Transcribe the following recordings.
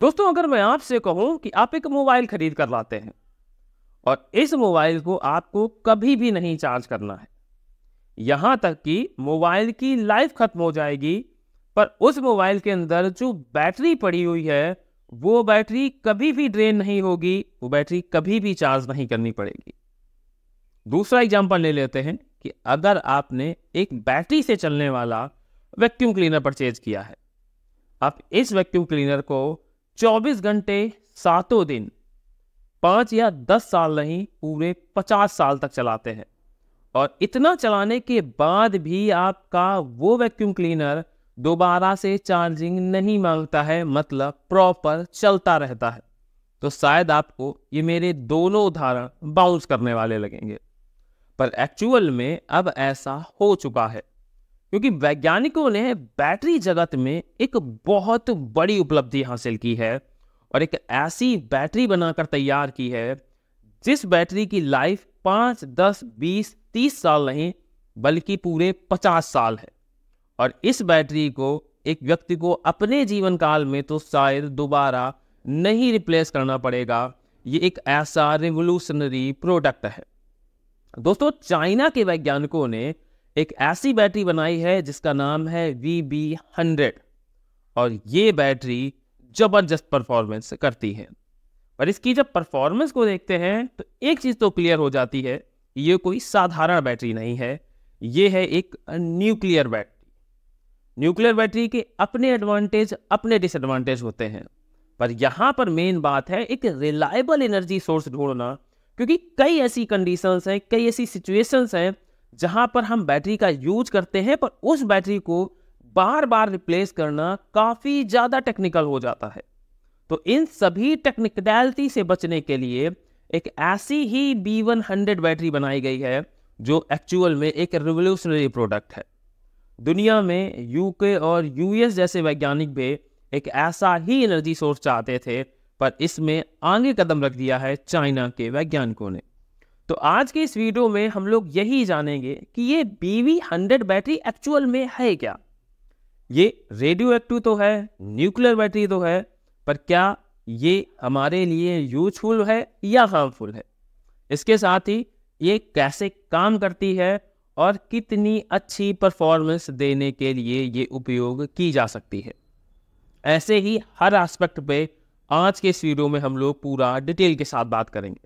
दोस्तों अगर मैं आपसे कहूं कि आप एक मोबाइल खरीद कर लाते हैं और इस मोबाइल को आपको कभी भी नहीं चार्ज करना है यहां तक कि मोबाइल की लाइफ खत्म हो जाएगी पर उस मोबाइल के अंदर जो बैटरी पड़ी हुई है वो बैटरी कभी भी ड्रेन नहीं होगी वो बैटरी कभी भी चार्ज नहीं करनी पड़ेगी दूसरा एग्जाम्पल ले लेते हैं कि अगर आपने एक बैटरी से चलने वाला वैक्यूम क्लीनर परचेज किया है आप इस वैक्यूम क्लीनर को 24 घंटे सातों दिन पाँच या दस साल नहीं पूरे पचास साल तक चलाते हैं और इतना चलाने के बाद भी आपका वो वैक्यूम क्लीनर दोबारा से चार्जिंग नहीं मांगता है मतलब प्रॉपर चलता रहता है तो शायद आपको ये मेरे दोनों उदाहरण बाउंस करने वाले लगेंगे पर एक्चुअल में अब ऐसा हो चुका है क्योंकि वैज्ञानिकों ने बैटरी जगत में एक बहुत बड़ी उपलब्धि हासिल की है और एक ऐसी बैटरी बनाकर तैयार की है जिस बैटरी की लाइफ पाँच दस बीस तीस साल नहीं बल्कि पूरे पचास साल है और इस बैटरी को एक व्यक्ति को अपने जीवन काल में तो शायद दोबारा नहीं रिप्लेस करना पड़ेगा ये एक ऐसा रिवोल्यूशनरी प्रोडक्ट है दोस्तों चाइना के वैज्ञानिकों ने एक ऐसी बैटरी बनाई है जिसका नाम है वी बी हंड्रेड और ये बैटरी जबरदस्त परफॉर्मेंस करती है पर इसकी जब परफॉर्मेंस को देखते हैं तो एक चीज़ तो क्लियर हो जाती है ये कोई साधारण बैटरी नहीं है ये है एक न्यूक्लियर बैटरी न्यूक्लियर बैटरी के अपने एडवांटेज अपने डिसएडवांटेज होते हैं पर यहाँ पर मेन बात है एक रिलायबल एनर्जी सोर्स ढूंढना क्योंकि कई ऐसी कंडीशंस हैं कई ऐसी सिचुएशंस हैं जहां पर हम बैटरी का यूज करते हैं पर उस बैटरी को बार बार रिप्लेस करना काफ़ी ज़्यादा टेक्निकल हो जाता है तो इन सभी टेक्निकलिटी से बचने के लिए एक ऐसी ही बी वन हंड्रेड बैटरी बनाई गई है जो एक्चुअल में एक रिवोल्यूशनरी प्रोडक्ट है दुनिया में यूके और यूएस जैसे वैज्ञानिक भी एक ऐसा ही एनर्जी सोर्स चाहते थे पर इसमें आगे कदम रख दिया है चाइना के वैज्ञानिकों ने तो आज के इस वीडियो में हम लोग यही जानेंगे कि ये बीवी हंड्रेड बैटरी एक्चुअल में है क्या ये रेडियो एक्टिव तो है न्यूक्लियर बैटरी तो है पर क्या ये हमारे लिए यूजफुल है या हार्मफुल है इसके साथ ही ये कैसे काम करती है और कितनी अच्छी परफॉर्मेंस देने के लिए ये उपयोग की जा सकती है ऐसे ही हर एस्पेक्ट पे आज के इस वीडियो में हम लोग पूरा डिटेल के साथ बात करेंगे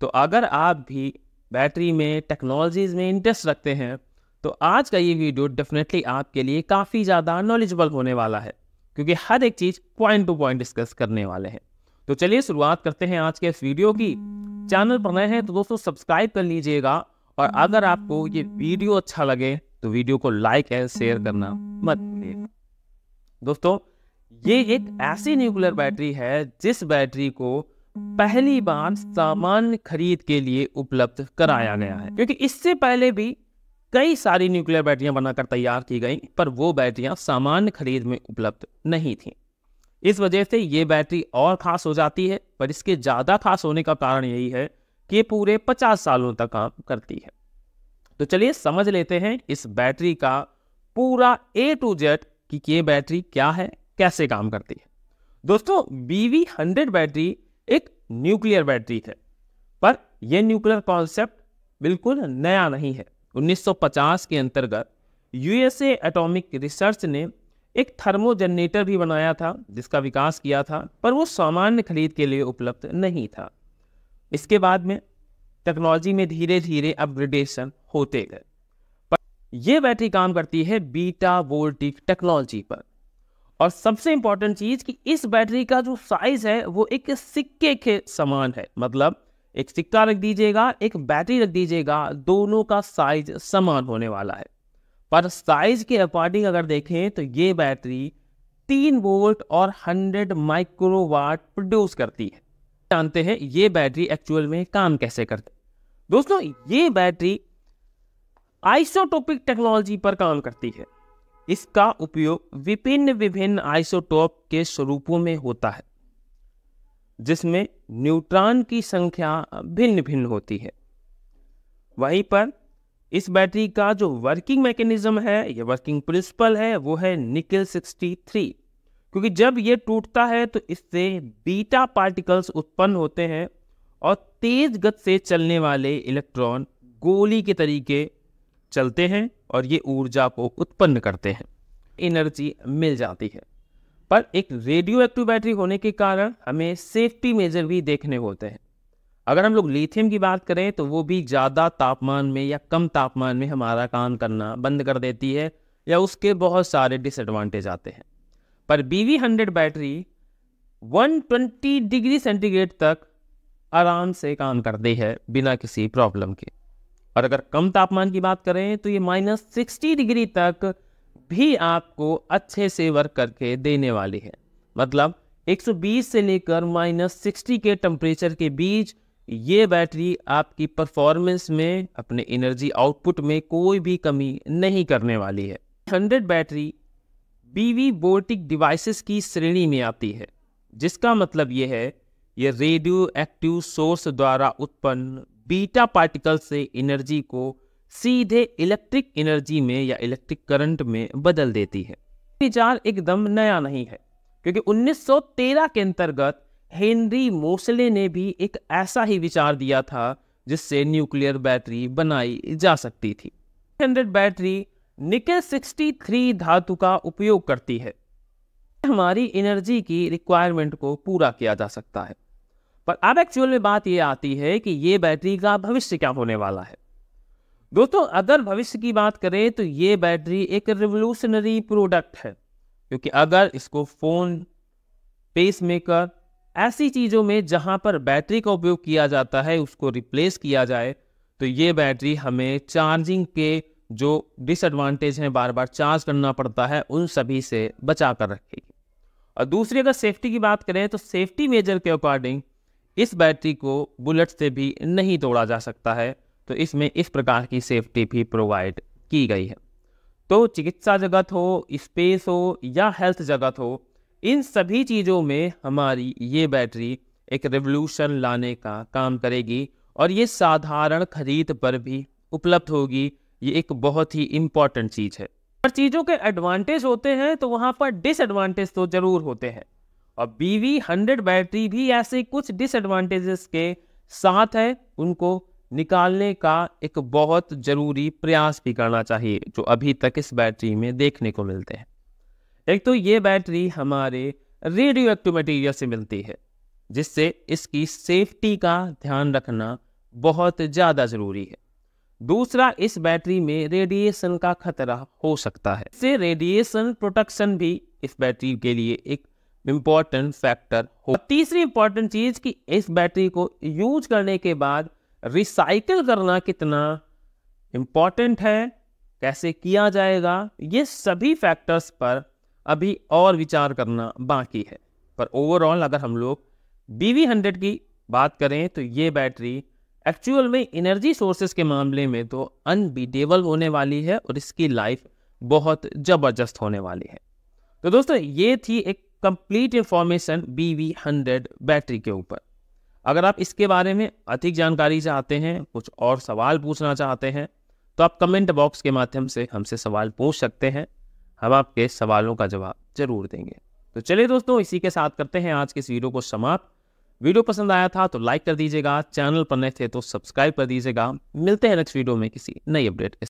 तो अगर आप भी बैटरी में टेक्नोलॉजीज़ में इंटरेस्ट रखते हैं तो आज का ये वीडियो डेफिनेटली आपके लिए काफ़ी ज़्यादा नॉलेजबल होने वाला है क्योंकि हर एक चीज़ पॉइंट टू पॉइंट डिस्कस करने वाले हैं तो चलिए शुरुआत करते हैं आज के इस वीडियो की चैनल पर नए हैं तो दोस्तों सब्सक्राइब कर लीजिएगा और अगर आपको ये वीडियो अच्छा लगे तो वीडियो को लाइक एंड शेयर करना मत भूलिए दोस्तों ये एक ऐसी न्यूक्लियर बैटरी है जिस बैटरी को पहली बार सामान्य खरीद के लिए उपलब्ध कराया गया है क्योंकि इससे पहले भी कई सारी न्यूक्लियर बैटरियां बनाकर तैयार की गई पर वो बैटरियां सामान्य खरीद में उपलब्ध नहीं थी इस वजह से ये बैटरी और खास हो जाती है पर इसके ज़्यादा खास होने का कारण यही है कि ये पूरे 50 सालों तक काम करती है तो चलिए समझ लेते हैं इस बैटरी का पूरा ए टू जेड कि ये बैटरी क्या है कैसे काम करती है दोस्तों बीवी हंड्रेड बैटरी एक न्यूक्लियर बैटरी थे पर यह न्यूक्लियर कॉन्सेप्ट बिल्कुल नया नहीं है 1950 के अंतर्गत यूएसए एटॉमिक रिसर्च ने एक थर्मो जनरेटर भी बनाया था जिसका विकास किया था पर वो सामान्य खरीद के लिए उपलब्ध नहीं था इसके बाद में टेक्नोलॉजी में धीरे धीरे अपग्रेडेशन होते गए पर यह बैटरी काम करती है बीटा वोल्टिक टेक्नोलॉजी पर और सबसे इंपॉर्टेंट चीज़ कि इस बैटरी का जो साइज़ है वो एक सिक्के के समान है मतलब एक सिक्का रख दीजिएगा एक बैटरी रख दीजिएगा दोनों का साइज समान होने वाला है पर साइज के अकॉर्डिंग अगर देखें तो ये बैटरी तीन वोल्ट और हंड्रेड माइक्रोवाट प्रोड्यूस करती है जानते हैं ये बैटरी एक्चुअल में काम कैसे करती दोस्तों ये बैटरी आइसोटोपिक टेक्नोलॉजी पर काम करती है इसका उपयोग विभिन्न विभिन्न आइसोटोप के स्वरूपों में होता है जिसमें न्यूट्रॉन की संख्या भिन्न भिन्न होती है वहीं पर इस बैटरी का जो वर्किंग मैकेनिज्म है या वर्किंग प्रिंसिपल है वो है निकल 63 क्योंकि जब ये टूटता है तो इससे बीटा पार्टिकल्स उत्पन्न होते हैं और तेज गति से चलने वाले इलेक्ट्रॉन गोली के तरीके चलते हैं और ये ऊर्जा को उत्पन्न करते हैं एनर्जी मिल जाती है पर एक रेडियो एक्टिव बैटरी होने के कारण हमें सेफ्टी मेजर भी देखने होते हैं अगर हम लोग लिथियम की बात करें तो वो भी ज़्यादा तापमान में या कम तापमान में हमारा काम करना बंद कर देती है या उसके बहुत सारे डिसएडवांटेज आते हैं पर B V hundred battery 120 degree centigrade तक आराम से काम करती है बिना किसी प्रॉब्लम के और अगर कम तापमान की बात करें तो ये माइनस सिक्सटी डिग्री तक भी आपको अच्छे से वर्क करके देने वाली है मतलब 120 से लेकर माइनस सिक्सटी के टेम्परेचर के बीच ये बैटरी आपकी परफॉर्मेंस में अपने एनर्जी आउटपुट में कोई भी कमी नहीं करने वाली है हंड्रेड बैटरी बीवी बोटिक डिवाइसेस की श्रेणी में आती है जिसका मतलब यह है यह रेडियो एक्टिव सोर्स द्वारा उत्पन्न बीटा पार्टिकल से एनर्जी को सीधे इलेक्ट्रिक एनर्जी में या इलेक्ट्रिक करंट में बदल देती है विचार एकदम नया नहीं है क्योंकि 1913 के अंतर्गत हेनरी मोसले ने भी एक ऐसा ही विचार दिया था जिससे न्यूक्लियर बैटरी बनाई जा सकती थी हंड्रेड बैटरी निकल 63 धातु का उपयोग करती है हमारी एनर्जी की रिक्वायरमेंट को पूरा किया जा सकता है पर अब एक्चुअल में बात यह आती है कि ये बैटरी का भविष्य क्या होने वाला है दोस्तों अगर भविष्य की बात करें तो ये बैटरी एक रिवोल्यूशनरी प्रोडक्ट है क्योंकि अगर इसको फ़ोन पेस मेकर ऐसी चीज़ों में जहां पर बैटरी का उपयोग किया जाता है उसको रिप्लेस किया जाए तो ये बैटरी हमें चार्जिंग के जो डिसएडवांटेज हैं बार बार चार्ज करना पड़ता है उन सभी से बचा कर रखेगी और दूसरी अगर सेफ्टी की बात करें तो सेफ्टी मेजर के अकॉर्डिंग इस बैटरी को बुलेट से भी नहीं तोड़ा जा सकता है तो इसमें इस प्रकार की सेफ्टी भी प्रोवाइड की गई है तो चिकित्सा जगत हो स्पेस हो या हेल्थ जगत हो इन सभी चीज़ों में हमारी ये बैटरी एक रेवोल्यूशन लाने का काम करेगी और ये साधारण खरीद पर भी उपलब्ध होगी ये एक बहुत ही इम्पॉर्टेंट चीज़ है पर चीज़ों के एडवांटेज होते हैं तो वहाँ पर डिसएडवांटेज तो ज़रूर होते हैं और बीवी हंड्रेड बैटरी भी ऐसे कुछ डिसएडवांटेजेस के साथ है उनको निकालने का एक बहुत ज़रूरी प्रयास भी करना चाहिए जो अभी तक इस बैटरी में देखने को मिलते हैं एक तो ये बैटरी हमारे रेडियो एक्टिव मटीरियल से मिलती है जिससे इसकी सेफ्टी का ध्यान रखना बहुत ज़्यादा ज़रूरी है दूसरा इस बैटरी में रेडिएशन का खतरा हो सकता है इससे रेडिएशन प्रोटेक्शन भी इस बैटरी के लिए एक इम्पॉर्टेंट फैक्टर हो तीसरी इंपॉर्टेंट चीज कि इस बैटरी को यूज करने के बाद रिसाइकिल करना कितना इम्पॉर्टेंट है कैसे किया जाएगा ये सभी फैक्टर्स पर अभी और विचार करना बाकी है पर ओवरऑल अगर हम लोग बीवी हंड्रेड की बात करें तो ये बैटरी एक्चुअल में एनर्जी सोर्सेज के मामले में तो अनबीटेबल होने वाली है और इसकी लाइफ बहुत ज़बरदस्त होने वाली है तो दोस्तों ये थी एक complete information B V hundred battery के ऊपर अगर आप इसके बारे में अधिक जानकारी चाहते हैं कुछ और सवाल पूछना चाहते हैं तो आप कमेंट बॉक्स के माध्यम से हमसे सवाल पूछ सकते हैं हम आपके सवालों का जवाब जरूर देंगे तो चलिए दोस्तों इसी के साथ करते हैं आज के इस वीडियो को समाप्त वीडियो पसंद आया था तो लाइक कर दीजिएगा चैनल पर नए थे तो सब्सक्राइब कर दीजिएगा मिलते हैं नेक्स्ट वीडियो में किसी नई अपडेट